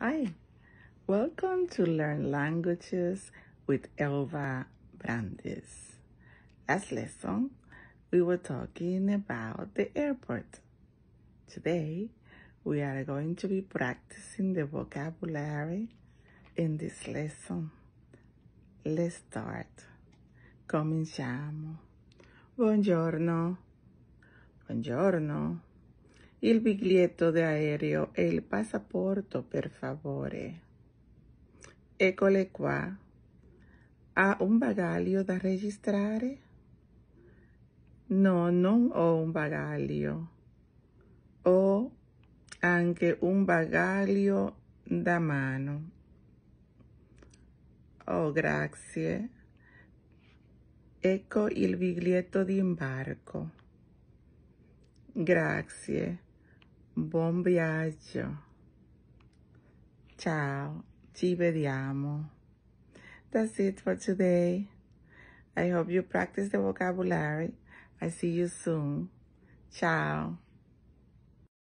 Hi, welcome to Learn Languages with Elva Brandis. Last lesson, we were talking about the airport. Today, we are going to be practicing the vocabulary in this lesson. Let's start. Cominciamo. Buongiorno. Buongiorno. il biglietto d'aereo e il passaporto, per favore. Eccole qua. Ha un bagaglio da registrare? No, non ho un bagaglio. Ho anche un bagaglio da mano. Oh, grazie. Ecco il biglietto di imbarco. Grazie. Buon viaggio. Ciao. Ci vediamo. That's it for today. I hope you practice the vocabulary. I see you soon. Ciao.